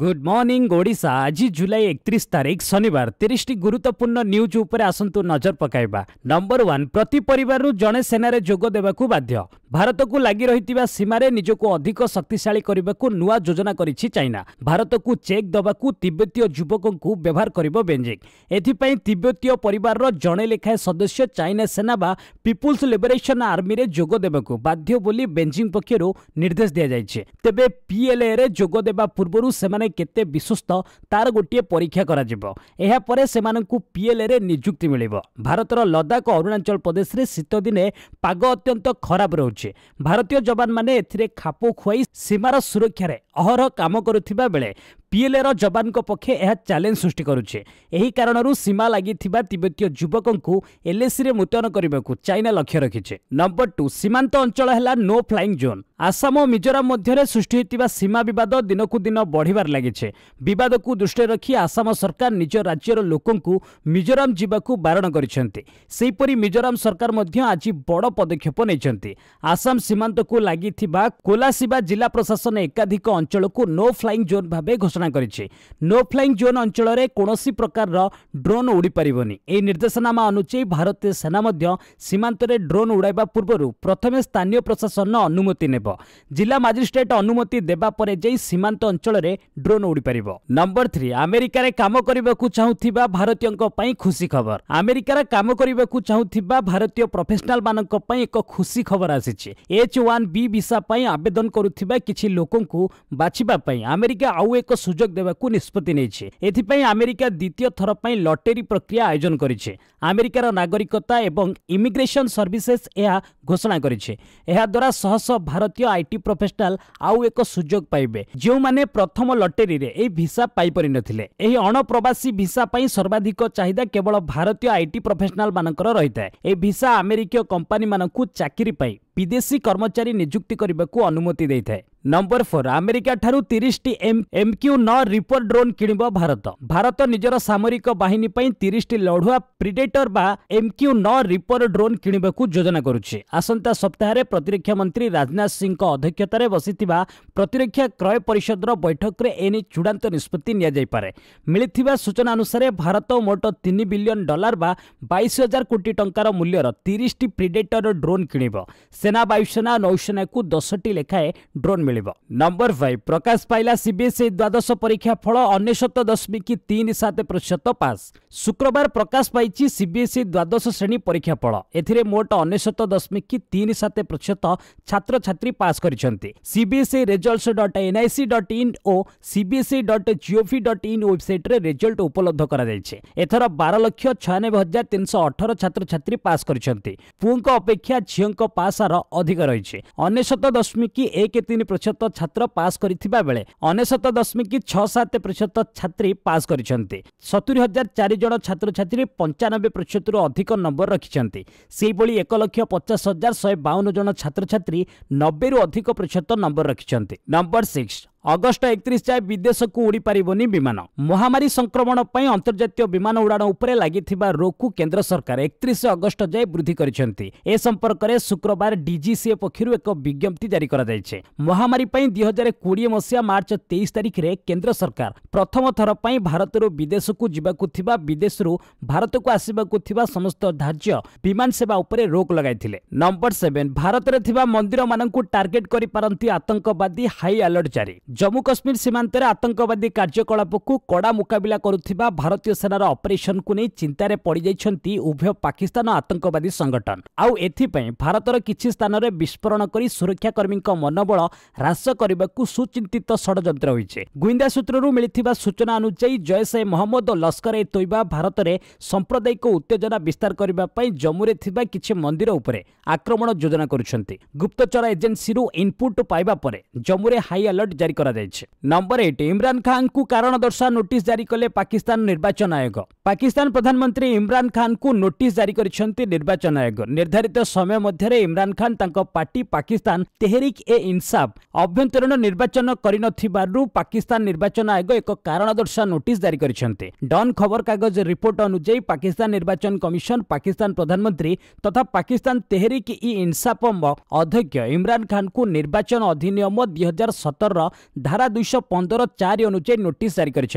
good morning Odisha আজি জুলাই একত্রিশ তারিখ শনিবার তিরিশটি গুরুত্বপূর্ণ নিউজ উপরে আসন্তু নজর পকাইবা নম্বর ওয়ান প্রতি পরিবারু জনে সেনারে যোগ দেবাকু বাধ্য ଭାରତକୁ ଲାଗି ରହିଥିବା ସୀମାରେ ନିଜକୁ ଅଧିକ ଶକ୍ତିଶାଳୀ କରିବାକୁ ନୂଆ ଯୋଜନା କରିଛି ଚାଇନା ଭାରତକୁ ଚେକ୍ ଦେବାକୁ ତିବ୍ବତୀୟ ଯୁବକଙ୍କୁ ବ୍ୟବହାର କରିବ ବେଞ୍ଜିଂ ଏଥିପାଇଁ ତିବ୍ବତୀୟ ପରିବାରର ଜଣେ ଲେଖାଏଁ ସଦସ୍ୟ ଚାଇନା ସେନା ବା ପିପୁଲ୍ସ ଲିବରେସନ୍ ଆର୍ମିରେ ଯୋଗ ଦେବାକୁ ବାଧ୍ୟ ବୋଲି ବେଞ୍ଜିଂ ପକ୍ଷରୁ ନିର୍ଦ୍ଦେଶ ଦିଆଯାଇଛି ତେବେ ପିଏଲ୍ଏରେ ଯୋଗ ଦେବା ପୂର୍ବରୁ ସେମାନେ ସେମାନେ କେତେ ବିଶ୍ୱସ୍ତ ତାର ଗୋଟିଏ ପରୀକ୍ଷା କରାଯିବ ଏହାପରେ ସେମାନଙ୍କୁ ପିଏଲ୍ଏରେ ନିଯୁକ୍ତି ମିଳିବ ଭାରତର ଲଦାଖ ଅରୁଣାଚଳ ପ୍ରଦେଶରେ ଶୀତଦିନେ ପାଗ ଅତ୍ୟନ୍ତ ଖରାପ ରହୁଛି ଭାରତୀୟ ଯବାନମାନେ ଏଥିରେ ଖାପ ଖୁଆଇ ସୀମାର ସୁରକ୍ଷାରେ ଅହରହ କାମ କରୁଥିବା ବେଳେ ପିଏଲ୍ଏର ଯବାନଙ୍କ ପକ୍ଷେ ଏହା ଚ୍ୟାଲେଞ୍ଜ ସୃଷ୍ଟି କରୁଛି ଏହି କାରଣରୁ ସୀମା ଲାଗିଥିବା ତିବତୀୟ ଯୁବକଙ୍କୁ ଏଲ୍ଏସିରେ ମୁତୟନ କରିବାକୁ ଚାଇନା ଲକ୍ଷ୍ୟ ରଖିଛି ନମ୍ବର ଟୁ ସୀମାନ୍ତ ଅଞ୍ଚଳ ହେଲା ନୋ ଫ୍ଲାଇଙ୍ଗ ଜୋନ୍ ଆସାମ ଓ ମିଜୋରାମ ମଧ୍ୟରେ ସୃଷ୍ଟି ହୋଇଥିବା ସୀମା ବିବାଦ ଦିନକୁ ଦିନ ବଢ଼ିବାରେ ଲାଗିଛି ବିବାଦକୁ ଦୃଷ୍ଟିରେ ରଖି ଆସାମ ସରକାର ନିଜ ରାଜ୍ୟର ଲୋକଙ୍କୁ ମିଜୋରାମ ଯିବାକୁ ବାରଣ କରିଛନ୍ତି ସେହିପରି ମିଜୋରାମ ସରକାର ମଧ୍ୟ ଆଜି ବଡ଼ ପଦକ୍ଷେପ ନେଇଛନ୍ତି ଆସାମ ସୀମାନ୍ତକୁ ଲାଗିଥିବା କୋଲାସିବା ଜିଲ୍ଲା ପ୍ରଶାସନ ଏକାଧିକ ଅଞ୍ଚଳକୁ ନୋ ଫ୍ଲାଇଙ୍ଗ ଜୋନ୍ ଭାବେ ଘୋଷଣା ଘୋଷଣା କରିଛି ନୋ ଫ୍ଲାଇଙ୍ଗ ଜୋନ୍ ଅଞ୍ଚଳରେ କୌଣସି ପ୍ରକାରର ଡ୍ରୋନ୍ ଉଡ଼ିପାରିବନି ଏହି ନିର୍ଦ୍ଦେଶନାମା ଅନୁଯାୟୀ ଭାରତୀୟ ସେନା ମଧ୍ୟ ସୀମାନ୍ତରେ ଡ୍ରୋନ୍ ଉଡ଼ାଇବା ପୂର୍ବରୁ ପ୍ରଥମେ ସ୍ଥାନୀୟ ପ୍ରଶାସନ ଅନୁମତି ନେବ ଜିଲ୍ଲା ମାଜିଷ୍ଟ୍ରେଟ୍ ଅନୁମତି ଦେବା ପରେ ଯାଇ ସୀମାନ୍ତ ଅଞ୍ଚଳରେ ଡ୍ରୋନ୍ ଉଡ଼ିପାରିବ ନମ୍ବର ଥ୍ରୀ ଆମେରିକାରେ କାମ କରିବାକୁ ଚାହୁଁଥିବା ଭାରତୀୟଙ୍କ ପାଇଁ ଖୁସି ଖବର ଆମେରିକାରେ କାମ କରିବାକୁ ଚାହୁଁଥିବା ଭାରତୀୟ ପ୍ରଫେସନାଲମାନଙ୍କ ପାଇଁ ଏକ ଖୁସି ଖବର ଆସିଛି ଏଚ୍ ଓ୍ୱାନ୍ ବି ଭିସା ପାଇଁ ଆବେଦନ କରୁଥିବା କିଛି ଲୋକଙ୍କୁ ବାଛିବା ପାଇଁ ଆମେରିକା ଆଉ ଏକ ସୁଯୋଗ ଦେବାକୁ ନିଷ୍ପତ୍ତି ନେଇଛି ଏଥିପାଇଁ ଆମେରିକା ଦ୍ୱିତୀୟ ଥର ପାଇଁ ଲଟେରୀ ପ୍ରକ୍ରିୟା ଆୟୋଜନ କରିଛି ଆମେରିକାର ନାଗରିକତା ଏବଂ ଇମିଗ୍ରେସନ୍ ସର୍ଭିସେସ୍ ଏହା ଘୋଷଣା କରିଛି ଏହାଦ୍ୱାରା ଶହଶହ ଭାରତୀୟ ଆଇଟି ପ୍ରଫେସନାଲ୍ ଆଉ ଏକ ସୁଯୋଗ ପାଇବେ ଯେଉଁମାନେ ପ୍ରଥମ ଲଟେରୀରେ ଏହି ଭିସା ପାଇପାରିନଥିଲେ ଏହି ଅଣପ୍ରବାସୀ ଭିସା ପାଇଁ ସର୍ବାଧିକ ଚାହିଦା କେବଳ ଭାରତୀୟ ଆଇଟି ପ୍ରଫେସନାଲ୍ ମାନଙ୍କର ରହିଥାଏ ଏହି ଭିସା ଆମେରିକୀୟ କମ୍ପାନୀମାନଙ୍କୁ ଚାକିରି ପାଇଁ ବିଦେଶୀ କର୍ମଚାରୀ ନିଯୁକ୍ତି କରିବାକୁ ଅନୁମତି ଦେଇଥାଏ ନମ୍ବର ଫୋର୍ ଆମେରିକାଠାରୁ ତିରିଶଟି ଏମ୍କ୍ୟୁ ନଅ ରିପର୍ ଡ୍ରୋନ୍ କିଣିବ ଭାରତ ଭାରତ ନିଜର ସାମରିକ ବାହିନୀ ପାଇଁ ତିରିଶଟି ଲଢୁଆ ପ୍ରିଡେଟର ବା ଏମ୍କ୍ୟୁ ନଅ ରିପର୍ ଡ୍ରୋନ୍ କିଣିବାକୁ ଯୋଜନା କରୁଛି ଆସନ୍ତା ସପ୍ତାହରେ ପ୍ରତିରକ୍ଷା ମନ୍ତ୍ରୀ ରାଜନାଥ ସିଂଙ୍କ ଅଧ୍ୟକ୍ଷତାରେ ବସିଥିବା ପ୍ରତିରକ୍ଷା କ୍ରୟ ପରିଷଦର ବୈଠକରେ ଏନେଇ ଚୂଡ଼ାନ୍ତ ନିଷ୍ପତ୍ତି ନିଆଯାଇପାରେ ମିଳିଥିବା ସୂଚନା ଅନୁସାରେ ଭାରତ ମୋଟ ତିନି ବିଲିୟନ ଡଲାର ବା ବାଇଶ ହଜାର କୋଟି ଟଙ୍କାର ମୂଲ୍ୟର ତିରିଶଟି ପ୍ରିଡେଟର ଡ୍ରୋନ୍ କିଣିବ ସେନା ବାୟୁସେନା ନୌସେନାକୁ ଦଶଟି ଲେଖାଏଁ ଡ୍ରୋନ୍ ମିଳିବ ନମ୍ବର ଫାଇଭ୍ ପ୍ରକାଶ ପାଇଲା ସିବିଏସ୍ଇ ଦ୍ୱାଦଶ ପରୀକ୍ଷା ଫଳ ଅନେଶତ ଦଶମିକ ତିନି ସାତ ପ୍ରତିଶତ ପାସ୍ ଶୁକ୍ରବାର ପ୍ରକାଶ ପାଇଛି ସିବିଏସ୍ଇ ଦ୍ୱାଦଶ ଶ୍ରେଣୀ ପରୀକ୍ଷା ଫଳ ଏଥିରେ ମୋଟ ଅନେଶ୍ୱତ ଦଶମିକ ତିନି ସାତ ପ୍ରତିଶତ ଛାତ୍ରଛାତ୍ରୀ ପାସ୍ କରିଛନ୍ତି CBSE results dot NIC dot in ଓ CBSE dot GOV dot in ୱେବ୍ସାଇଟ୍ରେ ରେଜଲ୍ଟ ଉପଲବ୍ଧ କରାଯାଇଛି ଏଥର ବାର ଲକ୍ଷ ଛୟାନବେ ହଜାର ତିନିଶହ ଅଠର ଛାତ୍ରଛାତ୍ରୀ ପାସ୍ କରିଛନ୍ତି ପୁଅଙ୍କ ଅପେକ୍ଷା ଝିଅଙ୍କ ପାସ୍ ହାର ହାର ଅଧିକ ରହିଛି ଅନେଶତ ଦଶମିକ ଏକ ତିନି ପ୍ରତିଶତ ଛାତ୍ର ପାସ୍ କରିଥିବା ବେଳେ ଅନେଶତ ଦଶମିକ ଛଅ ସାତ ପ୍ରତିଶତ ଛାତ୍ରୀ ପାସ୍ କରିଛନ୍ତି ସତୁରି ହଜାର ଚାରି ଜଣ ଛାତ୍ରଛାତ୍ରୀ ପଞ୍ଚାନବେ ପ୍ରତିଶତରୁ ଅଧିକ ନମ୍ବର ରଖିଛନ୍ତି ସେହିଭଳି ଏକ ଲକ୍ଷ ପଚାଶ ହଜାର ଶହେ ବାଉନ ଜଣ ଛାତ୍ରଛାତ୍ରୀ ନବେରୁ ଅଧିକ ପ୍ରତିଶତ ନମ୍ବର ରଖିଛନ୍ତି ନମ୍ବର ସିକ୍ସ ଅଗଷ୍ଟ ଏକତିରିଶ ଯାଏଁ ବିଦେଶକୁ ଉଡ଼ିପାରିବନି ବିମାନ ମହାମାରୀ ସଂକ୍ରମଣ ପାଇଁ ଅନ୍ତର୍ଜାତୀୟ ବିମାନ ଉଡ଼ାଣ ଉପରେ ଲାଗିଥିବା ରୋକୁ କେନ୍ଦ୍ର ସରକାର ଏକତିରିଶ ଅଗଷ୍ଟ ଯାଏଁ ବୃଦ୍ଧି କରିଛନ୍ତି ଏ ସମ୍ପର୍କରେ ଶୁକ୍ରବାର ଡିଜିସିଏ ପକ୍ଷରୁ ଏକ ବିଜ୍ଞପ୍ତି ଜାରି କରାଯାଇଛି ମହାମାରୀ ପାଇଁ ଦୁଇ ହଜାର କୋଡ଼ିଏ ମସିହା ମାର୍ଚ୍ଚ ତେଇଶ ତାରିଖରେ କେନ୍ଦ୍ର ସରକାର ପ୍ରଥମ ଥର ପାଇଁ ଭାରତରୁ ବିଦେଶକୁ ଯିବାକୁ ଥିବା ବିଦେଶରୁ ଭାରତକୁ ଆସିବାକୁ ଥିବା ସମସ୍ତ ଧାର୍ଯ୍ୟ ବିମାନ ସେବା ଉପରେ ରୋକ୍ ଲଗାଇଥିଲେ ନମ୍ବର ସେଭେନ୍ ଭାରତରେ ଥିବା ମନ୍ଦିରମାନଙ୍କୁ ଟାର୍ଗେଟ୍ କରିପାରନ୍ତି ଆତଙ୍କବାଦୀ ହାଇ ଆଲର୍ଟ ଜାରି ଜମ୍ମୁ କାଶ୍ମୀର ସୀମାନ୍ତରେ ଆତଙ୍କବାଦୀ କାର୍ଯ୍ୟକଳାପକୁ କଡ଼ା ମୁକାବିଲା କରୁଥିବା ଭାରତୀୟ ସେନାର ଅପରେସନ୍କୁ ନେଇ ଚିନ୍ତାରେ ପଡ଼ିଯାଇଛନ୍ତି ଉଭୟ ପାକିସ୍ତାନ ଆତଙ୍କବାଦୀ ସଂଗଠନ ଆଉ ଏଥିପାଇଁ ଭାରତର କିଛି ସ୍ଥାନରେ ବିସ୍ଫୋରଣ କରି ସୁରକ୍ଷାକର୍ମୀଙ୍କ ମନୋବଳ ହ୍ରାସ କରିବାକୁ ସୁଚିନ୍ତିତ ଷଡ଼ଯନ୍ତ୍ର ହୋଇଛି ଗୁଇନ୍ଦା ସୂତ୍ରରୁ ମିଳିଥିବା ସୂଚନା ଅନୁଯାୟୀ ଜୈସ ଏ ମହମ୍ମଦ ଓ ଲସ୍କର ଏ ତୋଇବା ଭାରତରେ ସାମ୍ପ୍ରଦାୟିକ ଉତ୍ତେଜନା ବିସ୍ତାର କରିବା ପାଇଁ ଜମ୍ମୁରେ ଥିବା କିଛି ମନ୍ଦିର ଉପରେ ଆକ୍ରମଣ ଯୋଜନା କରୁଛନ୍ତି ଗୁପ୍ତଚର ଏଜେନ୍ସିରୁ ଇନ୍ପୁଟ୍ ପାଇବା ପରେ ଜମ୍ମୁରେ ହାଇ ଆଲର୍ଟ ଜାରି କରାଯାଇଛି ନମ୍ବର ଏଇଟ୍ ଇମ୍ରାନ୍ ଖାନ୍ଙ୍କୁ କାରଣ ଦର୍ଶା ନୋଟିସ୍ ଜାରି କଲେ ପାକିସ୍ତାନ ନିର୍ବାଚନ ଆୟୋଗ ପାକିସ୍ତାନ ପ୍ରଧାନମନ୍ତ୍ରୀ ଇମ୍ରାନ୍ ଖାନ୍ଙ୍କୁ ନୋଟିସ୍ ଜାରି କରିଛନ୍ତି ନିର୍ବାଚନ ଆୟୋଗ ନିର୍ଦ୍ଧାରିତ ସମୟ ମଧ୍ୟରେ ଇମ୍ରାନ୍ ଖାନ୍ ତାଙ୍କ ପାର୍ଟି ପାକିସ୍ତାନ ତେହେରିକ୍ ଏ ଇନ୍ସାଫ୍ ଆଭ୍ୟନ୍ତରୀଣ ନିର୍ବାଚନ କରିନଥିବାରୁ ପାକିସ୍ତାନ ନିର୍ବାଚନ ଆୟୋଗ ଏକ କାରଣ ଦର୍ଶା ନୋଟିସ୍ ଜାରି କରିଛନ୍ତି ଡନ୍ ଖବରକାଗଜ ରିପୋର୍ଟ ଅନୁଯାୟୀ ପାକିସ୍ତାନ ନିର୍ବାଚନ କମିଶନ ପାକିସ୍ତାନ ପ୍ରଧାନମନ୍ତ୍ରୀ ତଥା ପାକିସ୍ତାନ ତେହେରିକ୍ ଇ ଇନ୍ସାଫ୍ ଅଧ୍ୟକ୍ଷ ଇମ୍ରାନ୍ ଖାନ୍ଙ୍କୁ ନିର୍ବାଚନ ଅଧିନିୟମ ଦୁଇହଜାର ସତରର ધારા દુઈશ પંદર ચારિ અનુયાયી નોટિસ જારી કરી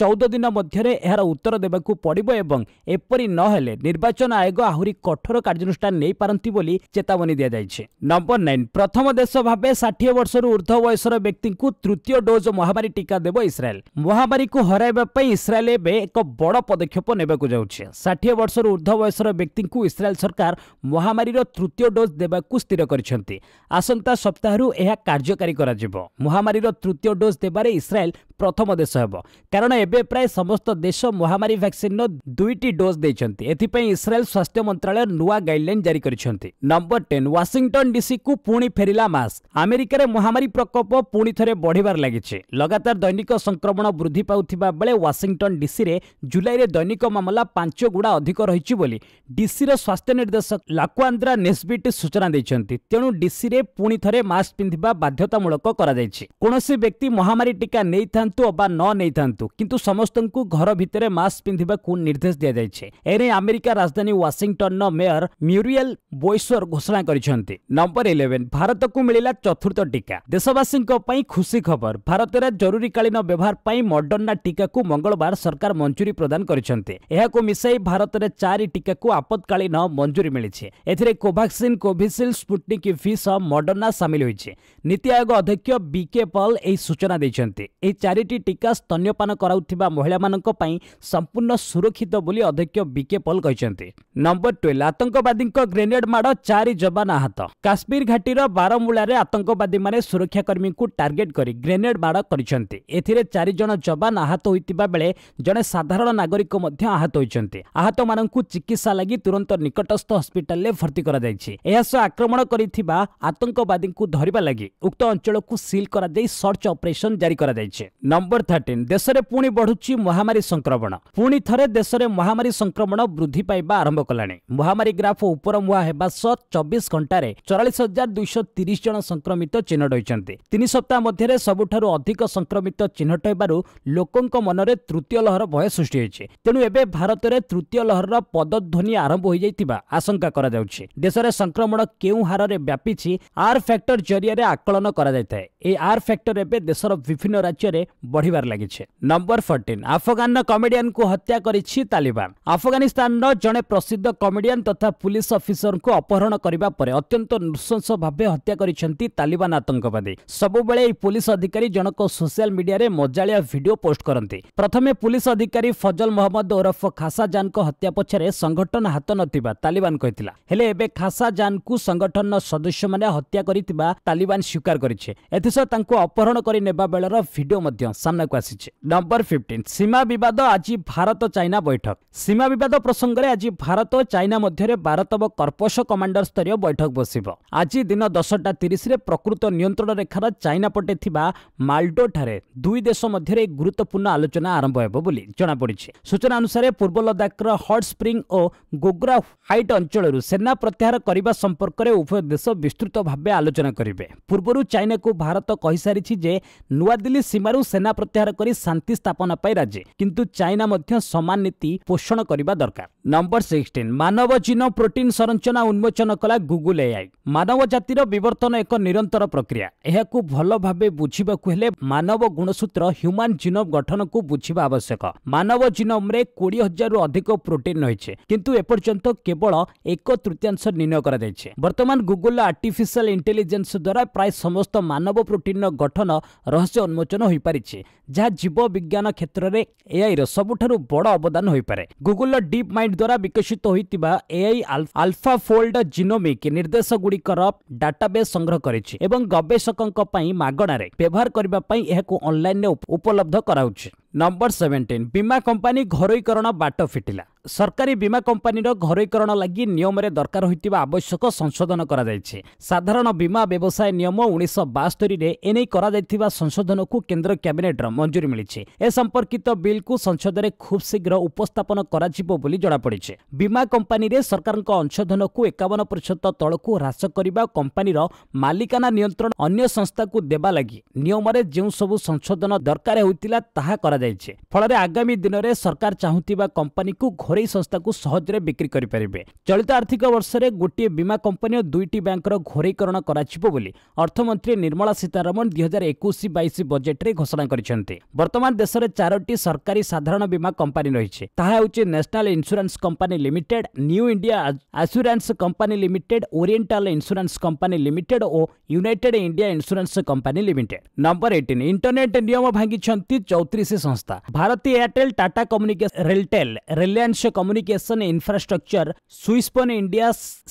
ચૌદ દિન મધ્યરે એર ઉત્તર દેવાકુ પડિબ એવં એપરી નહેલે નિર્વાચન આયોગ આહુરી કઠોર કાર્યાનુષ્ઠાન નેઇપારતી બોલી ચેતાવની દિયાଯାଇଛି નંબર નાઇન પ્રથમ દેશ ભાવે ଷାଠିଏ ବର୍ଷରୁ ଉର୍ଦ୍ଧ୍ୱ ବୟସର ବ୍ୟକ୍ତିଙ୍କୁ ତୃତୀୟ ଡୋଜ୍ ମହାମାରୀ ଟିକା ଦେବ ଇସ୍ରାଏଲ୍ ମହାମାରୀକୁ ହରାଇବା ପାଇଁ ଇସ୍ରାଏଲ୍ ଏବେ ଏକ ବଡ଼ ପଦକ୍ଷେପ ନେବାକୁ ଯାଉଛି ଷାଠିଏ ବର୍ଷରୁ ଉର୍ଦ୍ଧ୍ୱ ବୟସର ବ୍ୟକ୍ତିଙ୍କୁ ଇସ୍ରାଏଲ୍ ସରକାର ମହାମାରୀର ତୃତୀୟ ଡୋଜ୍ ଦେବାକୁ ସ୍ଥିର କରିଛନ୍ତି ଆସନ୍ତା ସପ୍ତାହରୁ ଏହା କାର୍ଯ୍ୟକାରୀ କରାଯିବ ମହାମାରୀର ତୃତୀୟ ଡୋଜ୍ ଦେବାରେ ଇସ୍ରାଏଲ୍ ପ୍ରଥମ ଦେଶ ହେବ କାରଣ ଏବେ ପ୍ରାୟ ସମସ୍ତ ଦେଶ ମହାମାରୀ ଭ୍ୟାକ୍ସିନ୍ର ଦୁଇଟି ଡୋଜ୍ ଦେଇଛନ୍ତି ଏଥିପାଇଁ ଇସ୍ରାଏଲ୍ ସ୍ୱାସ୍ଥ୍ୟ ମନ୍ତ୍ରଣାଳୟ ନୂଆ ଗାଇଡ୍ଲାଇନ୍ ଜାରି କରିଛନ୍ତି ନମ୍ବର ଟେନ୍ ୱାଶିଂଟନ୍ ଡିସିକୁ ପୁଣି ଫେରିଲା ମାସ୍କ ଆମେରିକାରେ ମହାମାରୀ ପ୍ରକୋପ ପୁଣି ଥରେ ବଢ଼ିବାରେ ଲାଗିଛି ଲଗାତାର ଦୈନିକ ସଂକ୍ରମଣ ବୃଦ୍ଧି ପାଉଥିବା ବେଳେ ୱାଶିଂଟନ୍ ଡିସିରେ ଜୁଲାଇରେ ଦୈନିକ ମାମଲା ପାଞ୍ଚ ଗୁଣା ଅଧିକ ରହିଛି ବୋଲି ଡିସିର ସ୍ୱାସ୍ଥ୍ୟ ନିର୍ଦ୍ଦେଶକ ଲାକୁଆନ୍ଦ୍ରା ନେସ୍ବିଟ୍ ସୂଚନା ଦେଇଛନ୍ତି ତେଣୁ ଡିସିରେ ପୁଣି ଥରେ ମାସ୍କ ପିନ୍ଧିବା ବାଧ୍ୟତାମୂଳକ କରାଯାଇଛି କୌଣସି ବ୍ୟକ୍ତି ମହାମାରୀ ଟିକା ନେଇଥାନ୍ତୁ ଅବା ନ ନେଇଥାନ୍ତୁ କିନ୍ତୁ ସମସ୍ତଙ୍କୁ ଘର ଭିତରେ ମାସ୍କ ପିନ୍ଧିବାକୁ ନିର୍ଦ୍ଦେଶ ଦିଆଯାଇଛି ଏନେଇ ଆମେରିକା ରାଜଧାନୀ ୱାଶିଂଟନ୍ର ମେୟର ମ୍ୟୁରିଏଲ୍ ବୋଇସର ଘୋଷଣା କରିଛନ୍ତି ନମ୍ବର ଇଲେଭେନ୍ ଭାରତକୁ ମିଳିଲା ଚତୁର୍ଥ ଟିକା ଦେଶବାସୀଙ୍କ ପାଇଁ ଖୁସି ଖବର ଭାରତରେ ଜରୁରୀକାଳୀନ ବ୍ୟବହାର ପାଇଁ ମଡର୍ଣ୍ଣା ଟିକାକୁ ମଙ୍ଗଳବାର ସରକାର ମଞ୍ଜୁରୀ ପ୍ରଦାନ କରିଛନ୍ତି ଏହାକୁ ମିଶାଇ ଭାରତରେ ଚାରି ଟିକାକୁ ଆପତ୍କାଳୀନ ମଞ୍ଜୁରୀ ମିଳିଛି ଏଥିରେ କୋଭାକ୍ସିନ୍ କୋଭିସିଲ୍ଡ ସ୍ପୁଟନିକ୍ ଭି ସହ ମଡର୍ଣ୍ଣା ସାମିଲ ହୋଇଛି ନୀତି ଆୟୋଗ ଅଧ୍ୟକ୍ଷ ବିକେ ଭିକେ ପଲ୍ ଏହି ସୂଚନା ଦେଇଛନ୍ତି ଏହି ଚାରିଟି ଟିକା ସ୍ତନ୍ୟପାନ କରାଉଥିବା ମହିଳାମାନଙ୍କ ପାଇଁ ସମ୍ପୂର୍ଣ୍ଣ ସୁରକ୍ଷିତ ବୋଲି ଅଧ୍ୟକ୍ଷ ବିକେ ପଲ୍ କହିଛନ୍ତି ନମ୍ବର ଟୁଏଲ୍ ଆତଙ୍କବାଦୀଙ୍କ ଗ୍ରେନେଡ୍ ମାଡ଼ ଚାରି ଯବାନ ଆହତ କାଶ୍ମୀର ଘାଟିର ବାରମୂଳାରେ ଆତଙ୍କବାଦୀମାନେ ସୁରକ୍ଷାକର୍ମୀଙ୍କୁ ଟାର୍ଗେଟ୍ କରି ଗ୍ରେନେଡ୍ ମାଡ଼ କରିଛନ୍ତି ଏଥିରେ ଚାରି ଜଣ ଯବାନ ଆହତ ହୋଇଥିବା ବେଳେ ଜଣେ ସାଧାରଣ ନାଗରିକ ମଧ୍ୟ ଆହତ ହୋଇଛନ୍ତି ଆହତମାନଙ୍କୁ ଚିକିତ୍ସା ଲାଗି ତୁରନ୍ତ ନିକଟସ୍ଥ ହସ୍ପିଟାଲରେ ଭର୍ତ୍ତି କରାଯାଇଛି ଏହା ସହ ଆକ୍ରମଣ କରିଥିବା ଆତଙ୍କବାଦୀଙ୍କୁ ଧରିବା ଲାଗି ଉକ୍ତ ଅଞ୍ଚଳକୁ ସିଲ୍ କରା ଦେଇ ସର୍ଚ୍ଚ ଅପରେସନ୍ ଜାରି କରାଯାଇଛି ନମ୍ବର ଥାର୍ଟିନ୍ ଦେଶରେ ପୁଣି ବଢ଼ୁଛି ମହାମାରୀ ସଂକ୍ରମଣ ପୁଣି ଥରେ ଦେଶରେ ମହାମାରୀ ସଂକ୍ରମଣ ବୃଦ୍ଧି ପାଇବା ଆରମ୍ଭ କଲାଣି ମହାମାରୀ ଗ୍ରାଫ ଉପର ମୁହାଁ ହେବା ସହ ଚବିଶ ଘଣ୍ଟାରେ ଚଉରାଳିଶ ହଜାର ଦୁଇଶହ ତିରିଶ ଜଣ ସଂକ୍ରମିତ ଚିହ୍ନଟ ହୋଇଛନ୍ତି ତିନି ସପ୍ତାହ ମଧ୍ୟରେ ସବୁଠାରୁ ଅଧିକ ସଂକ୍ରମିତ ଚିହ୍ନଟ ହେବାରୁ ଲୋକଙ୍କ ମନରେ ତୃତୀୟ ଲହର ଭୟ ସୃଷ୍ଟି ହୋଇଛି ତେଣୁ ଏବେ ଭାରତରେ ତୃତୀୟ ଲହରର ପଦଧ୍ୱନି ଆରମ୍ଭ ହୋଇଯାଇଥିବା ଆଶଙ୍କା କରାଯାଉଛି ଦେଶରେ ସଂକ୍ରମଣ କେଉଁ ହାରରେ ବ୍ୟାପିଛି ଆର୍ ଫ୍ୟାକ୍ଟର ଜରିଆରେ ଆକଳନ କରାଯାଇଥାଏ এই ଆର୍ ଫିୟର ଫ୍ୟାକ୍ଟର ଏବେ ଦେଶର ବିଭିନ୍ନ ରାଜ୍ୟରେ ବଢ଼ିବାର ଲାଗିଛି ନମ୍ବର ଫୋର୍ଟିନ୍ ଆଫଗାନର କମେଡିଆନ୍କୁ ହତ୍ୟା କରିଛି ତାଲିବାନ ଆଫଗାନିସ୍ତାନର ଜଣେ ପ୍ରସିଦ୍ଧ କମେଡିଆନ୍ ତଥା ପୁଲିସ ଅଫିସରଙ୍କୁ ଅପହରଣ କରିବା ପରେ ଅତ୍ୟନ୍ତ ନୃଶଂସ ଭାବେ ହତ୍ୟା କରିଛନ୍ତି ତାଲିବାନ ଆତଙ୍କବାଦୀ ସବୁବେଳେ ଏହି ପୁଲିସ ଅଧିକାରୀ ଜଣକ ସୋସିଆଲ ମିଡିଆରେ ମଜାଳିଆ ଭିଡ଼ିଓ ପୋଷ୍ଟ କରନ୍ତି ପ୍ରଥମେ ପୁଲିସ ଅଧିକାରୀ ଫଜଲ ମହମ୍ମଦ ଓରଫ ଖାସା ଜାନ୍ଙ୍କ ହତ୍ୟା ପଛରେ ସଂଗଠନ ହାତ ନଥିବା ତାଲିବାନ କହିଥିଲା ହେଲେ ଏବେ ଖାସା ଜାନ୍ଙ୍କୁ ସଂଗଠନର ସଦସ୍ୟମାନେ ହତ୍ୟା କରିଥିବା ତାଲିବାନ ସ୍ୱୀକାର କରିଛି ଏଥିସହ ତାଙ୍କ ଜଣଙ୍କୁ ଅପହରଣ କରି ନେବା ବେଳର ଭିଡିଓ ମଧ୍ୟ ସାମ୍ନାକୁ ଆସିଛି ନମ୍ବର ଫିଫ୍ଟିନ୍ ସୀମା ବିବାଦ ଆଜି ଭାରତ ଚାଇନା ବୈଠକ ସୀମା ବିବାଦ ପ୍ରସଙ୍ଗରେ ଆଜି ଭାରତ ଓ ଚାଇନା ମଧ୍ୟରେ ଭାରତବ କର୍ପସ କମାଣ୍ଡର ସ୍ତରୀୟ ବୈଠକ ବସିବ ଆଜି ଦିନ ଦଶଟା ତିରିଶରେ ପ୍ରକୃତ ନିୟନ୍ତ୍ରଣ ରେଖାର ଚାଇନା ପଟେ ଥିବା ମାଲଡୋଠାରେ ଦୁଇ ଦେଶ ମଧ୍ୟରେ ଏକ ଗୁରୁତ୍ୱପୂର୍ଣ୍ଣ ଆଲୋଚନା ଆରମ୍ଭ ହେବ ବୋଲି ଜଣାପଡ଼ିଛି ସୂଚନା ଅନୁସାରେ ପୂର୍ବ ଲଦାଖର ହଟ୍ ସ୍ପ୍ରିଙ୍ଗ ଓ ଗୋଗ୍ରା ହାଇଟ୍ ଅଞ୍ଚଳରୁ ସେନା ପ୍ରତ୍ୟାହାର କରିବା ସମ୍ପର୍କରେ ଉଭୟ ଦେଶ ବିସ୍ତୃତ ଭାବେ ଆଲୋଚନା କରିବେ ପୂର୍ବରୁ ଚାଇନାକୁ ଭାରତ କହିସାରିଛି ଯେ ନୂଆଦିଲ୍ଲୀ ସୀମାରୁ ସେନା ପ୍ରତ୍ୟାହାର କରି ଶାନ୍ତି ସ୍ଥାପନ ପାଇଁ ରାଜି କିନ୍ତୁ ଚାଇନା ମଧ୍ୟ ସମାନ ନୀତି ପୋଷଣ କରିବା ଦରକାର ନମ୍ବର ସିକ୍ସଟିନ୍ ମାନବ ଚିହ୍ନ ପ୍ରୋଟିନ୍ ସଂରଚନା ଉନ୍ମୋଚନ କଲା ଗୁଗୁଲ୍ ଏଆଇ ମାନବ ଜାତିର ବିବର୍ତ୍ତନ ଏକ ନିରନ୍ତର ପ୍ରକ୍ରିୟା ଏହାକୁ ଭଲ ଭାବେ ବୁଝିବାକୁ ହେଲେ ମାନବ ଗୁଣସୂତ୍ର ହ୍ୟୁମାନ୍ ଜିନୋମ୍ ଗଠନକୁ ବୁଝିବା ଆବଶ୍ୟକ ମାନବ ଜିନୋମ୍ରେ କୋଡ଼ିଏ ହଜାରରୁ ଅଧିକ ପ୍ରୋଟିନ୍ ରହିଛି କିନ୍ତୁ ଏପର୍ଯ୍ୟନ୍ତ କେବଳ ଏକ ତୃତୀୟାଂଶ ନିର୍ଣ୍ଣୟ କରାଯାଇଛି ବର୍ତ୍ତମାନ ଗୁଗୁଲ୍ର ଆର୍ଟିଫିସିଆଲ୍ ଇଣ୍ଟେଲିଜେନ୍ସ ଦ୍ୱାରା ପ୍ରାୟ ସମସ୍ତ ମାନବ ପ୍ରୋଟିନ୍ର ଗଠନ ରହସ୍ୟ ଉନ୍ମୋଚନ ହୋଇପାରିଛି ଯାହା ଜୀବ ବିଜ୍ଞାନ କ୍ଷେତ୍ରରେ ଏଆଇର ସବୁଠାରୁ ବଡ଼ ଅବଦାନ ହୋଇପାରେ ଗୁଗୁଲ୍ର ଡିପ୍ ମାଇଣ୍ଡ ଦ୍ୱାରା ବିକଶିତ ହୋଇଥିବା ଏଆଇ ଆଲ୍ଫା ଫୋଲ୍ଡ ଜିନୋମିକ୍ ନିର୍ଦ୍ଦେଶଗୁଡ଼ିକର ଡାଟାବେସ୍ ସଂଗ୍ରହ କରିଛି ଏବଂ ଗବେଷକଙ୍କ ପାଇଁ ମାଗଣାରେ ବ୍ୟବହାର କରିବା ପାଇଁ ଏହାକୁ ଅନ୍ଲାଇନ୍ରେ ଉପଲବ୍ଧ କରାଉଛି ନମ୍ବର ସେଭେନ୍ଟିନ୍ ବୀମା କମ୍ପାନୀ ଘରୋଇକରଣ ବାଟ ଫିଟିଲା ସରକାରୀ ବୀମା କମ୍ପାନୀର ଘରୋଇକରଣ ଲାଗି ନିୟମରେ ଦରକାର ହୋଇଥିବା ଆବଶ୍ୟକ ସଂଶୋଧନ କରାଯାଇଛି ସାଧାରଣ ବୀମା ବ୍ୟବସାୟ ନିୟମ ଉଣେଇଶହ ବାସ୍ତରୀରେ ଏନେଇ କରାଯାଇଥିବା ସଂଶୋଧନକୁ କେନ୍ଦ୍ର କ୍ୟାବିନେଟ୍ର ମଞ୍ଜୁରୀ ମିଳିଛି ଏ ସମ୍ପର୍କିତ ବିଲ୍କୁ ସଂସଦରେ ଖୁବ୍ ଶୀଘ୍ର ଉପସ୍ଥାପନ କରାଯିବ ବୋଲି ଜଣାପଡ଼ିଛି ବୀମା କମ୍ପାନୀରେ ସରକାରଙ୍କ ଅଂଶଧନକୁ ଏକାବନ ପ୍ରତିଶତ ତଳକୁ ହ୍ରାସ କରିବା କମ୍ପାନୀର ମାଲିକାନା ନିୟନ୍ତ୍ରଣ ଅନ୍ୟ ସଂସ୍ଥାକୁ ଦେବା ଲାଗି ନିୟମରେ ଯେଉଁସବୁ ସଂଶୋଧନ ଦରକାର ହୋଇଥିଲା ତାହା କରାଯାଇଛି କରାଯାଇଛି ଫଳରେ ଆଗାମୀ ଦିନରେ ସରକାର ଚାହୁଁଥିବା କମ୍ପାନୀକୁ ଘରୋଇ ସଂସ୍ଥାକୁ ସହଜରେ ବିକ୍ରି କରିପାରିବେ ଚଳିତ ଆର୍ଥିକ ବର୍ଷରେ ଗୋଟିଏ ବୀମା କମ୍ପାନୀ ଓ ଦୁଇଟି ବ୍ୟାଙ୍କର ଘରୋଇକରଣ କରାଯିବ ବୋଲି ଅର୍ଥମନ୍ତ୍ରୀ ନିର୍ମଳା ସୀତାରମଣ ଦୁଇ ହଜାର ଏକୋଇଶ ବାଇଶ ବଜେଟ୍ରେ ଘୋଷଣା କରିଛନ୍ତି ବର୍ତ୍ତମାନ ଦେଶରେ ଚାରୋଟି ସରକାରୀ ସାଧାରଣ ବୀମା କମ୍ପାନୀ ରହିଛି ତାହା ହେଉଛି National Insurance Company Limited New India Assurance Company Limited Oriental Insurance Company Limited ଓ United India Insurance Company Limited number eighteen internet ନିୟମ ଭାଙ୍ଗିଛନ୍ତି ଚୌତିରିଶ ସଂସ୍ଥା Bharti Airtel Tata communication RailTel Reliance communication infrastructure ସୁଇସ୍ପନ୍ ଇଣ୍ଡିଆ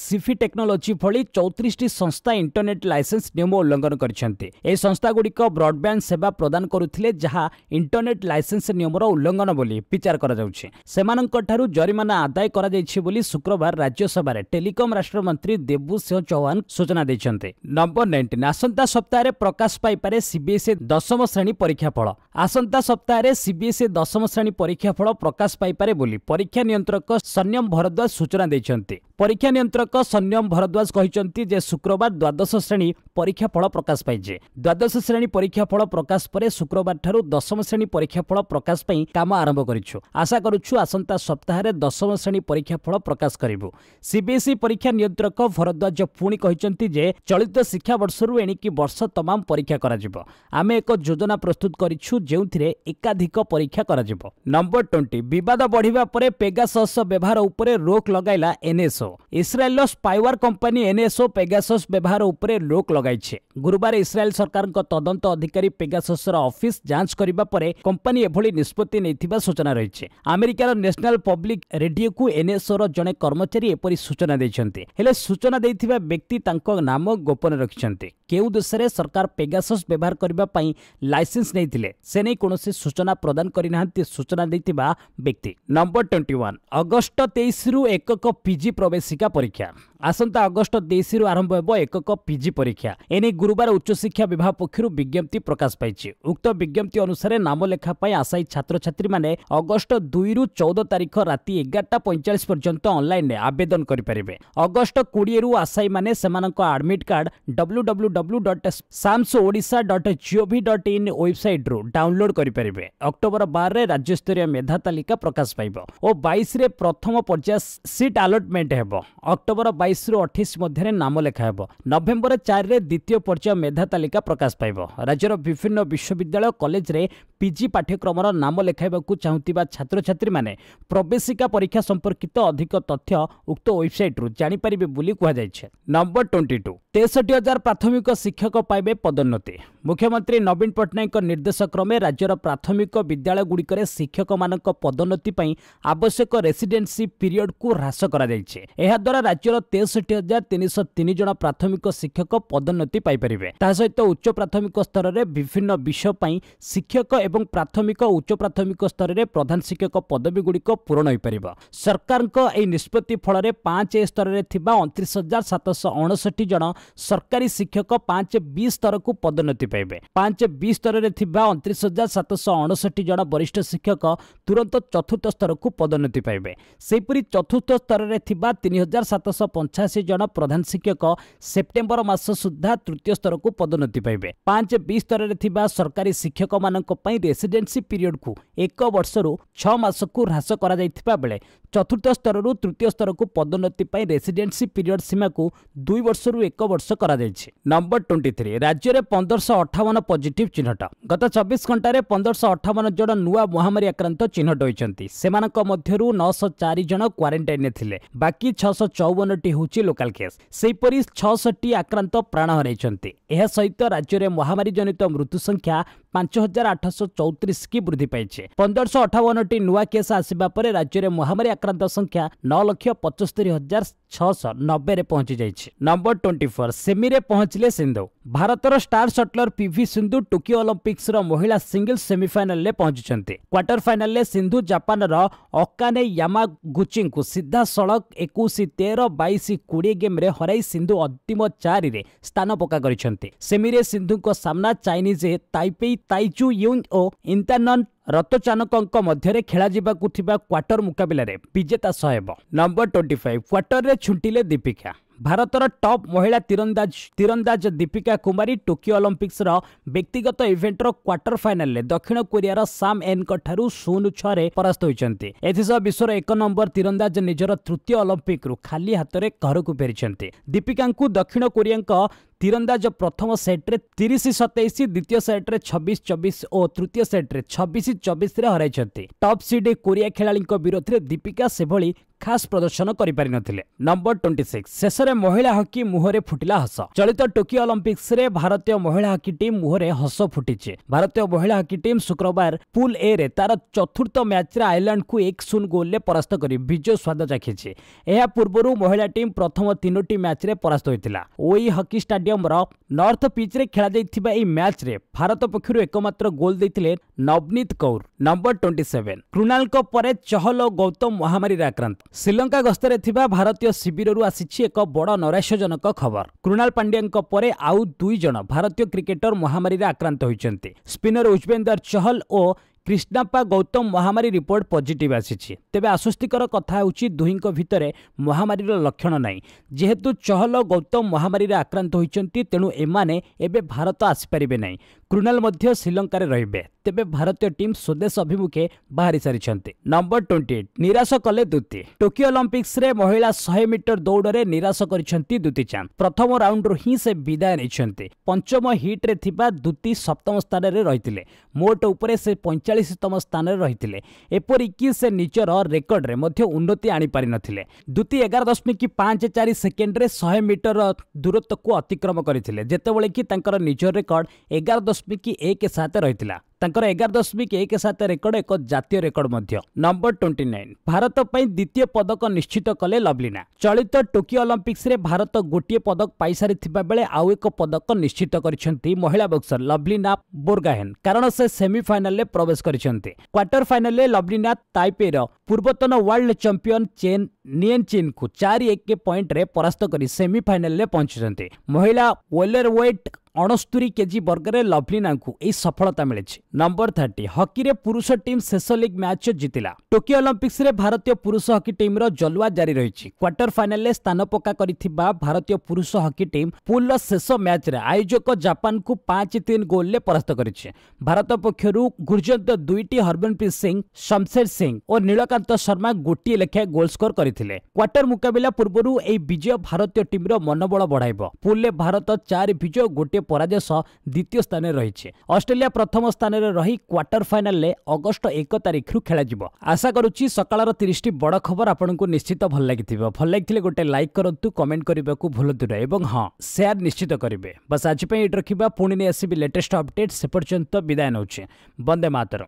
ସିଫି ଟେକ୍ନୋଲୋଜି ଭଳି ଚଉତିରିଶଟି ସଂସ୍ଥା ଇଣ୍ଟରନେଟ୍ ଲାଇସେନ୍ସ ନିୟମ ଉଲ୍ଲଙ୍ଘନ କରିଛନ୍ତି ଏହି ସଂସ୍ଥାଗୁଡ଼ିକ ବ୍ରଡ୍ବ୍ୟାଣ୍ଡ ସେବା ପ୍ରଦାନ କରୁଥିଲେ ଯାହା ଇଣ୍ଟରନେଟ୍ ଲାଇସେନ୍ସ ନିୟମର ଉଲ୍ଲଙ୍ଘନ ବୋଲି ବିଚାର କରାଯାଉଛି ସେମାନଙ୍କଠାରୁ ଜରିମାନା ଆଦାୟ କରାଯାଇଛି ବୋଲି ଶୁକ୍ରବାର ରାଜ୍ୟସଭାରେ ଟେଲିକମ୍ ରାଷ୍ଟ୍ରମନ୍ତ୍ରୀ ଦେବୁ ସିଂହ ଚୌହାନ ସୂଚନା ଦେଇଛନ୍ତି ନମ୍ବର ନାଇଣ୍ଟିନ୍ ଆସନ୍ତା ସପ୍ତାହରେ ପ୍ରକାଶ ପାଇପାରେ ସିବିଏସ୍ଇ ଦଶମ ଶ୍ରେଣୀ ପରୀକ୍ଷା ଫଳ ଆସନ୍ତା ସପ୍ତାହରେ ପରେ ସିବିଏସ୍ଇ ଦଶମ ଶ୍ରେଣୀ ପରୀକ୍ଷା ଫଳ ପ୍ରକାଶ ପାଇପାରେ ବୋଲି ପରୀକ୍ଷା ନିୟନ୍ତ୍ରକ ସନ୍ୟମ ଭରଦ୍ୱାଜ ସୂଚନା ଦେଇଛନ୍ତି ପରୀକ୍ଷା ନିୟନ୍ତ୍ରକ ସନ୍ୟମ ଭରଦ୍ୱାଜ କହିଛନ୍ତି ଯେ ଶୁକ୍ରବାର ଦ୍ୱାଦଶ ଶ୍ରେଣୀ ପରୀକ୍ଷା ଫଳ ପ୍ରକାଶ ପାଇଛି ଦ୍ୱାଦଶ ଶ୍ରେଣୀ ପରୀକ୍ଷା ଫଳ ପ୍ରକାଶ ପରେ ଶୁକ୍ରବାରଠାରୁ ଦଶମ ଶ୍ରେଣୀ ପରୀକ୍ଷା ଫଳ ପ୍ରକାଶ ପାଇଁ କାମ ଆରମ୍ଭ କରିଛୁ ଆଶା କରୁଛୁ ଆସନ୍ତା ସପ୍ତାହରେ ଦଶମ ଶ୍ରେଣୀ ପରୀକ୍ଷା ଫଳ ପ୍ରକାଶ କରିବୁ ସିବିଏସ୍ଇ ପରୀକ୍ଷା ନିୟନ୍ତ୍ରକ ଭରଦ୍ୱାଜ ପୁଣି କହିଛନ୍ତି ଯେ ଚଳିତ ଶିକ୍ଷାବର୍ଷରୁ ଏଣିକି ବର୍ଷ ତମାମ ପରୀକ୍ଷା କରାଯିବ ଆମେ ଏକ ଯୋଜନା ପ୍ରସ୍ତୁତ କରିଛୁ ଯେଉଁଥିରେ ଏକା ଏକାଧିକ ପରୀକ୍ଷା କରାଯିବ ନମ୍ବର ଟ୍ୱେଣ୍ଟି ବିବାଦ ବଢ଼ିବା ପରେ ପେଗାସସ୍ ବ୍ୟବହାର ଉପରେ ରୋକ୍ ଲଗାଇଲା ଏନ୍ଏସ୍ଓ ଇସ୍ରାଏଲ୍ର ସ୍ପାଇୱାର କମ୍ପାନୀ ଏନ୍ଏସ୍ଓ ପେଗାସସ୍ ବ୍ୟବହାର ଉପରେ ରୋକ୍ ଲଗାଇଛି ଗୁରୁବାର ଇସ୍ରାଏଲ୍ ସରକାରଙ୍କ ତଦନ୍ତ ଅଧିକାରୀ ପେଗାସସ୍ର ଅଫିସ୍ ଯାଞ୍ଚ କରିବା ପରେ କମ୍ପାନୀ ଏଭଳି ନିଷ୍ପତ୍ତି ନେଇଥିବା ସୂଚନା ରହିଛି ଆମେରିକାର ନ୍ୟାସନାଲ୍ ପବ୍ଲିକ୍ ରେଡିଓକୁ ଏନ୍ଏସ୍ଓର ଜଣେ କର୍ମଚାରୀ ଏପରି ସୂଚନା ଦେଇଛନ୍ତି ହେଲେ ସୂଚନା ଦେଇଥିବା ବ୍ୟକ୍ତି ତାଙ୍କ ନାମ ଗୋପନ ରଖିଛନ୍ତି କେଉଁ ଦେଶରେ ସରକାର ପେଗାସସ୍ ବ୍ୟବହାର କରିବା ପାଇଁ ଲାଇସେନ୍ସ ନେଇଥିଲେ ସେ ନେଇ କୌଣସି ସୂଚନା ପ୍ରଦାନ କରିନାହାନ୍ତି ସୂଚନା ଦେଇଥିବା ବ୍ୟକ୍ତି ନମ୍ବର ଟ୍ୱେଣ୍ଟି ୱାନ୍ ଅଗଷ୍ଟ ତେଇଶରୁ ଏକକ ପିଜି ପ୍ରବେଶିକା ପରୀକ୍ଷା ଆସନ୍ତା ଅଗଷ୍ଟ ତେଇଶରୁ ଆରମ୍ଭ ହେବ ଏକକ ପିଜି ପରୀକ୍ଷା ଏନେଇ ଗୁରୁବାର ଉଚ୍ଚଶିକ୍ଷା ବିଭାଗ ପକ୍ଷରୁ ବିଜ୍ଞପ୍ତି ପ୍ରକାଶ ପାଇଛି ଉକ୍ତ ବିଜ୍ଞପ୍ତି ଅନୁସାରେ ନାମ ଲେଖା ପାଇଁ ଆଶାୟୀ ଛାତ୍ରଛାତ୍ରୀମାନେ ଅଗଷ୍ଟ ଦୁଇରୁ ଚଉଦ ତାରିଖ ରାତି ଏଗାରଟା ପଇଁଚାଳିଶ ପର୍ଯ୍ୟନ୍ତ ଅନ୍ଲାଇନ୍ରେ ଆବେଦନ କରିପାରିବେ ଅଗଷ୍ଟ କୋଡ଼ିଏରୁ ଆଶାୟୀମାନେ ସେମାନଙ୍କ admit card W W dot SAMS Odisha dot GOV dot in ୱେବସାଇଟ୍ରୁ ଡାଉନଲୋଡ୍ କରିପାରିବେ ଅକ୍ଟୋବର ବାରରେ ରାଜ୍ୟସ୍ତରୀୟ ମେଧା ତାଲିକା ପ୍ରକାଶ ପାଇବ ଓ ବାଇଶରେ ପ୍ରଥମ ପର୍ଯ୍ୟାୟ ସିଟ୍ ଆଲଟମେଣ୍ଟ ହେବ ଅକ୍ଟୋବର ବାଇଶରୁ ଅଠେଇଶ ମଧ୍ୟରେ ନାମ ଲେଖା ହେବ ନଭେମ୍ବର ଚାରିରେ ଦ୍ୱିତୀୟ ପର୍ଯ୍ୟାୟ ମେଧା ତାଲିକା ପ୍ରକାଶ ପାଇବ ରାଜ୍ୟର ବିଭିନ୍ନ ବିଶ୍ୱବିଦ୍ୟାଳୟ କଲେଜରେ ପିଜି ପାଠ୍ୟକ୍ରମର ନାମ ଲେଖାଇବାକୁ ଚାହୁଁଥିବା ଛାତ୍ରଛାତ୍ରୀମାନେ ପ୍ରବେଶିକା ପରୀକ୍ଷା ସମ୍ପର୍କିତ ଅଧିକ ତଥ୍ୟ ଉକ୍ତ ୱେବସାଇଟ୍ରୁ ଜାଣିପାରିବେ ବୋଲି କୁହାଯାଇଛି ନମ୍ବର ଟ୍ୱେଣ୍ଟି ଟୁ ତେଷଠି ହଜାର ପ୍ରାଥମିକ ମାଧ୍ୟମିକ ଶିକ୍ଷକ ପାଇବେ ପଦୋନ୍ନତି ମୁଖ୍ୟମନ୍ତ୍ରୀ ନବୀନ ପଟ୍ଟନାୟକଙ୍କ ନିର୍ଦ୍ଦେଶ କ୍ରମେ ରାଜ୍ୟର ପ୍ରାଥମିକ ବିଦ୍ୟାଳୟଗୁଡ଼ିକରେ ଶିକ୍ଷକମାନଙ୍କ ପଦୋନ୍ନତି ପାଇଁ ଆବଶ୍ୟକ ରେସିଡେନ୍ସି ପିରିୟଡ୍କୁ ହ୍ରାସ କରାଯାଇଛି ଏହାଦ୍ୱାରା ରାଜ୍ୟର ତେଷଠି ହଜାର ତିନିଶହ ତିନି ଜଣ ପ୍ରାଥମିକ ଶିକ୍ଷକ ପଦୋନ୍ନତି ପାଇପାରିବେ ତାହା ସହିତ ଉଚ୍ଚ ପ୍ରାଥମିକ ସ୍ତରରେ ବିଭିନ୍ନ ବିଷୟ ପାଇଁ ଶିକ୍ଷକ ଏବଂ ପ୍ରାଥମିକ ଉଚ୍ଚ ପ୍ରାଥମିକ ସ୍ତରରେ ପ୍ରଧାନ ଶିକ୍ଷକ ପଦବୀଗୁଡ଼ିକ ପୂରଣ ହୋଇପାରିବ ସରକାରଙ୍କ ଏହି ନିଷ୍ପତ୍ତି ଫଳରେ ପାଞ୍ଚ ଏ ସ୍ତରରେ ଥିବା ଅଣତିରିଶ ହଜାର ସାତଶହ ଅଣଷଠି ଜଣ ସରକାରୀ ଶିକ୍ଷକ ପାଞ୍ଚ ବି ସ୍ତରକୁ ପଦୋନ୍ନତି ପାଇବେ ପାଞ୍ଚ ବି ସ୍ତରରେ ଥିବା ଅଣତିରିଶ ହଜାର ସାତଶହ ଅଣଷଠି ଜଣ ବରିଷ୍ଠ ଶିକ୍ଷକ ତୁରନ୍ତ ଚତୁର୍ଥ ସ୍ତରକୁ ପଦୋନ୍ନତି ପାଇବେ ସେହିପରି ଚତୁର୍ଥ ସ୍ତରରେ ଥିବା ତିନି ହଜାର ସାତଶହ ପଞ୍ଚାଅଶୀ ଜଣ ପ୍ରଧାନ ଶିକ୍ଷକ ସେପ୍ଟେମ୍ବର ମାସ ସୁଦ୍ଧା ତୃତୀୟ ସ୍ତରକୁ ପଦୋନ୍ନତି ପାଇବେ ପାଞ୍ଚ ବି ସ୍ତରରେ ଥିବା ସରକାରୀ ଶିକ୍ଷକମାନଙ୍କ ପାଇଁ ରେସିଡେନ୍ସି ପିରିୟଡ୍କୁ ଏକ ବର୍ଷରୁ ଛଅ ମାସକୁ ହ୍ରାସ କରାଯାଇଥିବା ବେଳେ ଚତୁର୍ଥ ସ୍ତରରୁ ତୃତୀୟ ସ୍ତରକୁ ପଦୋନ୍ନତି ପାଇଁ ରେସିଡେନ୍ସି ପିରିୟଡ୍ ସୀମାକୁ ଦୁଇ ବର୍ଷରୁ ଏକ ବର୍ଷ କରାଯାଇଛି ନମ୍ବର ଟ୍ୱେଣ୍ଟି ଥ୍ରୀ ରାଜ୍ୟରେ ପନ୍ଦରଶହ ଅଠାବନ ପଜିଟିଭ୍ ଚିହ୍ନଟ ଗତ ଚବିଶ ଘଣ୍ଟାରେ ପନ୍ଦରଶହ ଅଠାବନ ଜଣ ନୂଆ ମହାମାରୀ ଆକ୍ରାନ୍ତ ଚିହ୍ନଟ ହୋଇଛନ୍ତି ସେମାନଙ୍କ ମଧ୍ୟରୁ ନଅଶହ ଚାରି ଜଣ କ୍ୱାରେଣ୍ଟାଇନ୍ରେ ଥିଲେ ବାକି ଛଅଶହ ଚଉବନଟି ହେଉଛି ଲୋକାଲ୍ କେସ୍ ସେହିପରି ଛଅଷଠି ଆକ୍ରାନ୍ତ ପ୍ରାଣ ହରାଇଛନ୍ତି ଏହା ସହିତ ରାଜ୍ୟରେ ମହାମାରୀ ଜନିତ ମୃତ୍ୟୁ ସଂଖ୍ୟା ପାଞ୍ଚ ହଜାର ଆଠଶହ ଚଉତିରିଶକି ବୃଦ୍ଧି ପାଇଛି ପନ୍ଦରଶହ ଅଠାବନଟି ନୂଆ କେସ୍ ଆସିବା ପରେ ରାଜ୍ୟରେ ମହାମାରୀ ଆକ୍ରାନ୍ତ ସଂଖ୍ୟା ନଅ ଲକ୍ଷ ପଚସ୍ତରୀ ହଜାର ଛଅଶହ ନବେରେ ପହଞ୍ଚି ଯାଇଛି ନମ୍ବର ଟ୍ୱେଣ୍ଟି ଫୋର୍ ସେମିରେ ପହଞ୍ଚିଲେ ସିନ୍ଧୁ ଭାରତର star shuttler PV Sindhu Tokyo ଅଲମ୍ପିକ୍ସର ମହିଳା ସିଙ୍ଗଲ୍ସ ସେମିଫାଇନାଲରେ ପହଞ୍ଚିଛନ୍ତି କ୍ୱାର୍ଟର ଫାଇନାଲରେ ସିନ୍ଧୁ ଜାପାନର ଅକାନେ ୟାମା ଗୁଚିଙ୍କୁ ସିଧାସଳଖ ଏକୋଇଶ ତେର ବାଇଶ କୋଡ଼ିଏ ଗେମ୍ରେ ହରାଇ ସିନ୍ଧୁ ଅନ୍ତିମ ଚାରିରେ ସ୍ଥାନ ପକ୍କା କରିଛନ୍ତି ସେମିରେ ସିନ୍ଧୁଙ୍କ ସାମ୍ନା ଚାଇନିଜ୍ ତାଇପେଇ ତାଇଚୁ ୟୁଙ୍ଗ ଓ ଇଣ୍ଟାନନ୍ ରତଚାନକଙ୍କ ମଧ୍ୟରେ ଖେଳାଯିବାକୁ ଥିବା କ୍ୱାର୍ଟର ମୁକାବିଲାରେ ବିଜେତା ସହ ହେବ ନମ୍ବର ଟ୍ୱେଣ୍ଟି ଫାଇଭ୍ କ୍ୱାର୍ଟରରେ ଛୁଟିଲେ ଦୀପିକା ଭାରତର ଟପ୍ ମହିଳା ତୀରନ୍ଦାଜ ତୀରନ୍ଦାଜ ଦୀପିକା କୁମାରୀ ଟୋକିଓ ଅଲମ୍ପିକ୍ସର ବ୍ୟକ୍ତିଗତ ଇଭେଣ୍ଟର କ୍ୱାର୍ଟର ଫାଇନାଲରେ ଦକ୍ଷିଣ କୋରିଆର ସାମ୍ ଏନ୍ଙ୍କ ଠାରୁ ଶୂନ ଛଅରେ ପରାସ୍ତ ହୋଇଛନ୍ତି ଏଥିସହ ବିଶ୍ୱର ଏକ ନମ୍ବର ତୀରନ୍ଦାଜ ନିଜର ତୃତୀୟ ଅଲମ୍ପିକ୍ରୁ ଖାଲି ହାତରେ ଘରକୁ ଫେରିଛନ୍ତି ଦୀପିକାଙ୍କୁ ଦକ୍ଷିଣ କୋରିଆଙ୍କ ତୀରନ୍ଦାଜ ପ୍ରଥମ ସେଟ୍ରେ ତିରିଶ ସତେଇଶ ଦ୍ୱିତୀୟ ସେଟ୍ରେ ଛବିଶ ଚବିଶ ଓ ତୃତୀୟ ସେଟ୍ରେ ଛବିଶ ଚବିଶରେ ହରାଇଛନ୍ତି ଟପ୍ ସିଡି କୋରିଆ ଖେଳାଳିଙ୍କ ବିରୋଧରେ ଦୀପିକା ସେଭଳି ଖାସ୍ ପ୍ରଦର୍ଶନ କରିପାରିନଥିଲେ ନମ୍ବର ଟ୍ୱେଣ୍ଟି ସିକ୍ସ ଶେଷରେ ମହିଳା ହକି ମୁହଁରେ ଫୁଟିଲା ହସ ଚଳିତ ଟୋକିଓ ଅଲିମ୍ପିକ୍ସରେ ଭାରତୀୟ ମହିଳା ହକି ଟିମ୍ ମୁହଁରେ ହସ ଫୁଟିଛି ଭାରତୀୟ ମହିଳା ହକି ଟିମ୍ ଶୁକ୍ରବାର ପୁଲ୍ ରେ ତାର ଚତୁର୍ଥ ମ୍ୟାଚ୍ରେ ଆଇଲ୍ୟାଣ୍ଡକୁ ଏକ ଶୂନ ଗୋଲ୍ରେ ପରାସ୍ତ କରି ବିଜୟ ସ୍ୱାଦ ଚାଖିଛି ଏହା ପୂର୍ବରୁ ମହିଳା ଟିମ୍ ପ୍ରଥମ ତିନୋଟି ମ୍ୟାଚ୍ରେ ପରାସ୍ତ ହୋଇଥିଲା ଓଇ ହକି ଷ୍ଟାଡିୟମ୍ ଷ୍ଟାଡିୟମର ନର୍ଥ ପିଚ୍ରେ ଖେଳାଯାଇଥିବା ଏହି ମ୍ୟାଚ୍ରେ ଭାରତ ପକ୍ଷରୁ ଏକମାତ୍ର ଗୋଲ୍ ଦେଇଥିଲେ Navneet Kaur number twenty seven କୃଣାଲଙ୍କ ପରେ ଚହଲ ଓ ଗୌତମ ମହାମାରୀରେ ଆକ୍ରାନ୍ତ ଶ୍ରୀଲଙ୍କା ଗସ୍ତରେ ଥିବା ଭାରତୀୟ ଶିବିରରୁ ଆସିଛି ଏକ ବଡ଼ ନୈରାଶ୍ୟଜନକ ଖବର କୃଣାଲ ପାଣ୍ଡିଆଙ୍କ ପରେ ଆଉ ଦୁଇ ଜଣ ଭାରତୀୟ କ୍ରିକେଟର ମହାମାରୀରେ ଆକ୍ରାନ୍ତ ହୋଇଛନ୍ତି ସ୍ପିନର ଉଜବେନ୍ଦର ଚହଲ ଓ কৃষ্ণাপ্পা গৌতম মহামারী রিপোর্ট পজিটিভ আসিছে তেবে আশ্বস্তিকর কথা হচ্ছে দুইঙ্ ভিতরে মহামারীর লক্ষণ নাই যেহেতু চহল গৌতম মহামারী আক্রান্ত হয়েছেন তেণু এমানে এবে ভারত আসিপারে না কৃণাল মধ্য শ্রীলঙ্কার রহবে ତେବେ ଭାରତୀୟ ଟିମ୍ ସ୍ୱଦେଶ ଅଭିମୁଖେ ବାହାରି ସାରିଛନ୍ତି ନମ୍ବର ଟ୍ୱେଣ୍ଟି ଏଇଟ୍ ନିରାଶ କଲେ ଦୂତି ଟୋକିଓ ଅଲିମ୍ପିକ୍ସରେ ମହିଳା ଶହେ ମିଟର ଦୌଡ଼ରେ ନିରାଶ କରିଛନ୍ତି ଦୂତି ଚାନ୍ଦ ପ୍ରଥମ ରାଉଣ୍ଡରୁ ହିଁ ସେ ବିଦାୟ ନେଇଛନ୍ତି ପଞ୍ଚମ ହିଟ୍ରେ ଥିବା ଦୂତି ସପ୍ତମ ସ୍ଥାନରେ ରହିଥିଲେ ମୋଟ ଉପରେ ସେ ପଇଁଚାଳିଶତମ ସ୍ଥାନରେ ରହିଥିଲେ ଏପରିକି ସେ ନିଜର ରେକର୍ଡରେ ମଧ୍ୟ ଉନ୍ନତି ଆଣିପାରିନଥିଲେ ଦୂତି ଏଗାର ଦଶମିକ ପାଞ୍ଚ ଚାରି ସେକେଣ୍ଡରେ ଶହେ ମିଟର ଦୂରତ୍ୱକୁ ଅତିକ୍ରମ କରିଥିଲେ ଯେତେବେଳେ କି ତାଙ୍କର ନିଜ ରେକର୍ଡ ଏଗାର ଦଶମିକ ଏକ ସାତ ରହିଥିଲା ତାଙ୍କର ଏଗାର ଦଶମିକ ଏକ ସାତ ରେକର୍ଡ ଏକ ଜାତୀୟ ରେକର୍ଡ ମଧ୍ୟ ନମ୍ବର ଟ୍ୱେଣ୍ଟି ନାଇନ୍ ଭାରତ ପାଇଁ ଦ୍ୱିତୀୟ ପଦକ ନିଶ୍ଚିତ କଲେ ଲଭଲିନା ଚଳିତ ଟୋକିଓ ଅଲମ୍ପିକ୍ସରେ ଭାରତ ଗୋଟିଏ ପଦକ ପାଇସାରିଥିବା ବେଳେ ଆଉ ଏକ ପଦକ ନିଶ୍ଚିତ କରିଛନ୍ତି ମହିଳା ବକ୍ସର ଲଭଲିନା ବୋର୍ଗାହେନ୍ କାରଣ ସେ ସେମିଫାଇନାଲରେ ପ୍ରବେଶ କରିଛନ୍ତି କ୍ୱାର୍ଟର ଫାଇନାଲରେ ଲଭଲିନା ତାଇପେର ପୂର୍ବତନ ୱାର୍ଲଡ ଚାମ୍ପିୟନ୍ ଚେନ୍ ନିଏନ୍ ଚିନ୍କୁ ଚାରି ଏକ ପଏଣ୍ଟରେ ପରାସ୍ତ କରି ସେମିଫାଇନାଲରେ ପହଞ୍ଚିଛନ୍ତି ମହିଳା ୱେଲର ୱେଟ୍ ଅଣସ୍ତୁରି କେଜି ବର୍ଗରେ ଲଭ୍ଲିନାଙ୍କୁ ଏହି ସଫଳତା ମିଳିଛି ନମ୍ବର ଥାର୍ଟି ହକିରେ ପୁରୁଷ ଟିମ୍ ଶେଷ ଲିଗ୍ ମ୍ୟାଚ୍ ଜିତିଲା ଟୋକିଓ ଅଲିମ୍ପିକ୍ସରେ ଭାରତୀୟ ପୁରୁଷ ହକି ଟିମ୍ର ଜଲୱା ଜାରି ରହିଛି କ୍ୱାର୍ଟର ଫାଇନାଲରେ ସ୍ଥାନ ପକ୍କା କରିଥିବା ଭାରତୀୟ ପୁରୁଷ ହକି ଟିମ୍ ପୁଲ୍ର ଶେଷ ମ୍ୟାଚ୍ରେ ଆୟୋଜକ ଜାପାନକୁ ପାଞ୍ଚ ତିନି ଗୋଲ୍ରେ ପରାସ୍ତ କରିଛି ଭାରତ ପକ୍ଷରୁ ଗୁର୍ଜନ୍ତ ଦୁଇଟି ହରମନପ୍ରୀତ ସିଂ ଶମଶେର ସିଂ ଓ ନୀଳକାନ୍ତ ଶର୍ମା ଗୋଟିଏ ଲେଖାଏଁ ଗୋଲ୍ ସ୍କୋର କରିଥିଲେ କ୍ୱାର୍ଟର ମୁକାବିଲା ପୂର୍ବରୁ ଏହି ବିଜୟ ଭାରତୀୟ ଟିମ୍ର ମନୋବଳ ବଢ଼ାଇବ ପୁଲ୍ରେ ଭାରତ ଚାରି ବିଜୟ ଗୋଟିଏ ପରାଜୟ ସହ ଦ୍ୱିତୀୟ ସ୍ଥାନରେ ରହିଛି ଅଷ୍ଟ୍ରେଲିଆ ପ୍ରଥମ ସ୍ଥାନରେ ରହି କ୍ୱାର୍ଟର ଫାଇନାଲରେ ଅଗଷ୍ଟ ଏକ ତାରିଖରୁ ଖେଳାଯିବ ଆଶା କରୁଛି ସକାଳର ତିରିଶଟି ବଡ଼ ଖବର ଆପଣଙ୍କୁ ନିଶ୍ଚିତ ଭଲ ଲାଗିଥିବ ଭଲ ଲାଗିଥିଲେ ଗୋଟେ ଲାଇକ୍ କରନ୍ତୁ କମେଣ୍ଟ କରିବାକୁ ଭୁଲନ୍ତୁନ ଏବଂ ହଁ ସେୟାର ନିଶ୍ଚିତ କରିବେ ବାସ୍ ଆଜି ପାଇଁ ଏଇଠି ରଖିବା ପୁଣି ନେଇ ଆସିବି ଲେଟେଷ୍ଟ ଅପଡେଟ୍ ସେ ପର୍ଯ୍ୟନ୍ତ ବିଦାୟ ନେଉଛି ବନ୍ଦେ ମାତରମ୍